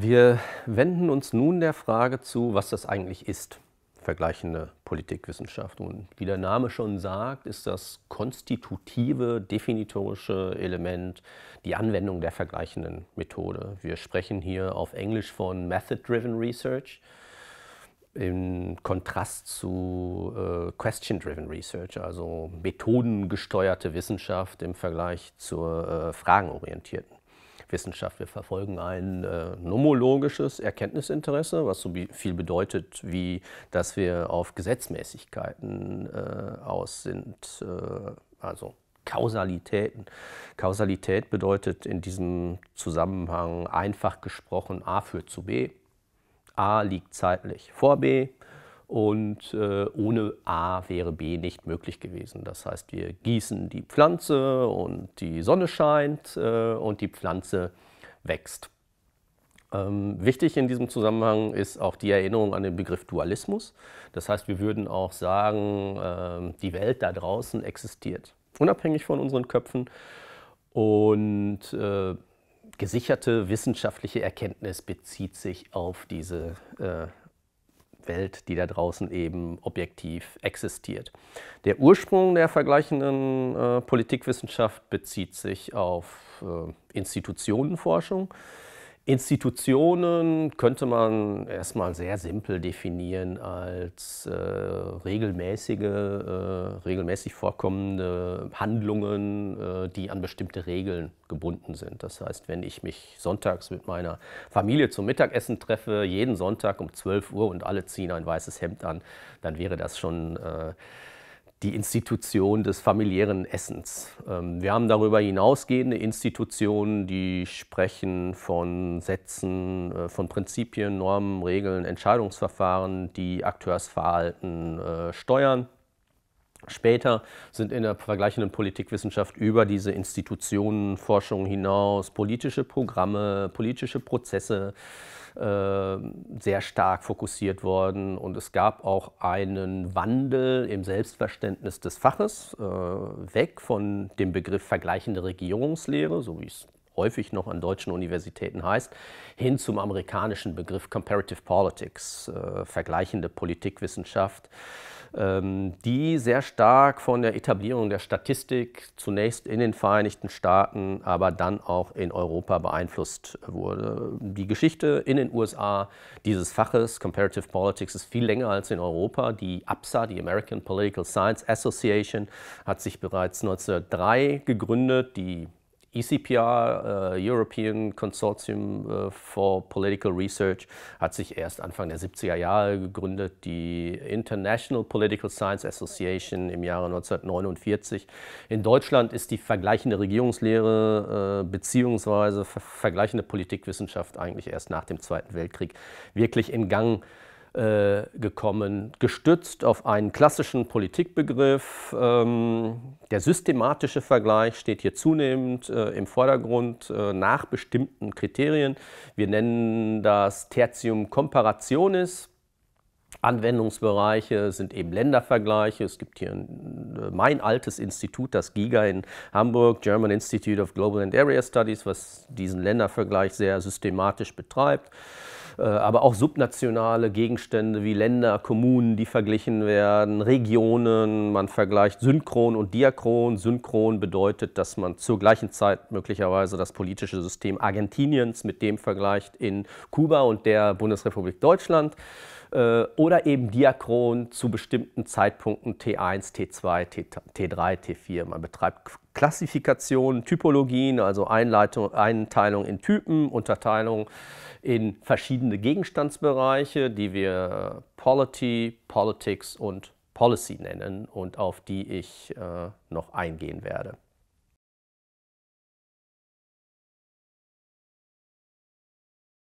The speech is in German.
Wir wenden uns nun der Frage zu, was das eigentlich ist, vergleichende Politikwissenschaft. Und wie der Name schon sagt, ist das konstitutive, definitorische Element die Anwendung der vergleichenden Methode. Wir sprechen hier auf Englisch von Method-Driven Research im Kontrast zu äh, Question-Driven Research, also methodengesteuerte Wissenschaft im Vergleich zur äh, fragenorientierten Wissenschaft. Wir verfolgen ein äh, nomologisches Erkenntnisinteresse, was so viel bedeutet, wie dass wir auf Gesetzmäßigkeiten äh, aus sind, äh, also Kausalitäten. Kausalität bedeutet in diesem Zusammenhang einfach gesprochen A führt zu B. A liegt zeitlich vor B, und äh, ohne A wäre B nicht möglich gewesen. Das heißt, wir gießen die Pflanze und die Sonne scheint äh, und die Pflanze wächst. Ähm, wichtig in diesem Zusammenhang ist auch die Erinnerung an den Begriff Dualismus. Das heißt, wir würden auch sagen, äh, die Welt da draußen existiert, unabhängig von unseren Köpfen. Und äh, gesicherte wissenschaftliche Erkenntnis bezieht sich auf diese äh, Welt, die da draußen eben objektiv existiert. Der Ursprung der vergleichenden äh, Politikwissenschaft bezieht sich auf äh, Institutionenforschung. Institutionen könnte man erstmal sehr simpel definieren als äh, regelmäßige, äh, regelmäßig vorkommende Handlungen, äh, die an bestimmte Regeln gebunden sind. Das heißt, wenn ich mich sonntags mit meiner Familie zum Mittagessen treffe, jeden Sonntag um 12 Uhr und alle ziehen ein weißes Hemd an, dann wäre das schon äh, die Institution des familiären Essens. Ähm, wir haben darüber hinausgehende Institutionen, die sprechen von Sätzen, äh, von Prinzipien, Normen, Regeln, Entscheidungsverfahren, die Akteursverhalten äh, steuern. Später sind in der vergleichenden Politikwissenschaft über diese Institutionen, Forschung hinaus politische Programme, politische Prozesse äh, sehr stark fokussiert worden. Und es gab auch einen Wandel im Selbstverständnis des Faches, äh, weg von dem Begriff vergleichende Regierungslehre, so wie es häufig noch an deutschen Universitäten heißt, hin zum amerikanischen Begriff Comparative Politics, äh, vergleichende Politikwissenschaft. Ähm, die sehr stark von der Etablierung der Statistik zunächst in den Vereinigten Staaten, aber dann auch in Europa beeinflusst wurde. Die Geschichte in den USA dieses Faches Comparative Politics ist viel länger als in Europa. Die APSA, die American Political Science Association, hat sich bereits 1903 gegründet. Die ECPR, äh, European Consortium äh, for Political Research, hat sich erst Anfang der 70er Jahre gegründet. Die International Political Science Association im Jahre 1949. In Deutschland ist die vergleichende Regierungslehre äh, bzw. Ver vergleichende Politikwissenschaft eigentlich erst nach dem Zweiten Weltkrieg wirklich in Gang gekommen äh, gekommen, gestützt auf einen klassischen Politikbegriff. Ähm, der systematische Vergleich steht hier zunehmend äh, im Vordergrund äh, nach bestimmten Kriterien. Wir nennen das Tertium Comparationis. Anwendungsbereiche sind eben Ländervergleiche. Es gibt hier ein, äh, mein altes Institut, das GIGA in Hamburg, German Institute of Global and Area Studies, was diesen Ländervergleich sehr systematisch betreibt. Äh, aber auch subnationale Gegenstände wie Länder, Kommunen, die verglichen werden, Regionen. Man vergleicht synchron und diachron. Synchron bedeutet, dass man zur gleichen Zeit möglicherweise das politische System Argentiniens mit dem vergleicht in Kuba und der Bundesrepublik Deutschland. Äh, oder eben diachron zu bestimmten Zeitpunkten T1, T2, T3, T4. Man betreibt Klassifikationen, Typologien, also Einleitung, Einteilung in Typen, Unterteilung in verschiedene Gegenstandsbereiche, die wir Polity, Politics und Policy nennen und auf die ich äh, noch eingehen werde.